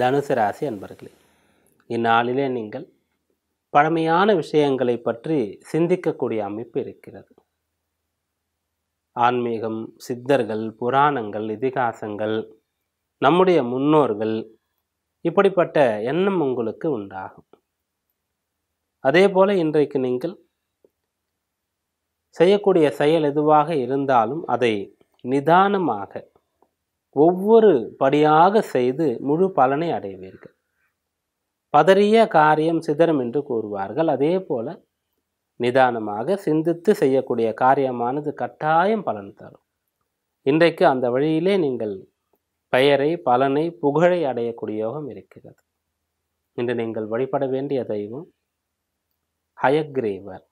தனுசு ராசி அன்பர்களே இந்நாளிலே நீங்கள் பழமையான விஷயங்களை பற்றி சிந்திக்கக்கூடிய அமைப்பு இருக்கிறது ஆன்மீகம் சித்தர்கள் புராணங்கள் இதிகாசங்கள் நம்முடைய முன்னோர்கள் இப்படிப்பட்ட எண்ணம் உங்களுக்கு உண்டாகும் அதே போல இன்றைக்கு நீங்கள் செய்யக்கூடிய செயல் எதுவாக இருந்தாலும் அதை நிதானமாக ஒவ்வொரு படியாக செய்து முழு பலனை அடைவீர்கள் பதறிய காரியம் சிதறும் என்று கூறுவார்கள் அதே போல நிதானமாக சிந்தித்து செய்யக்கூடிய காரியமானது கட்டாயம் பலன் தரும் இன்றைக்கு அந்த வழியிலே நீங்கள் பெயரை பலனை புகழை அடையக்கூடிய யோகம் இருக்கிறது இன்று நீங்கள் வழிபட வேண்டிய தெய்வம் ஹயக்ரீவர்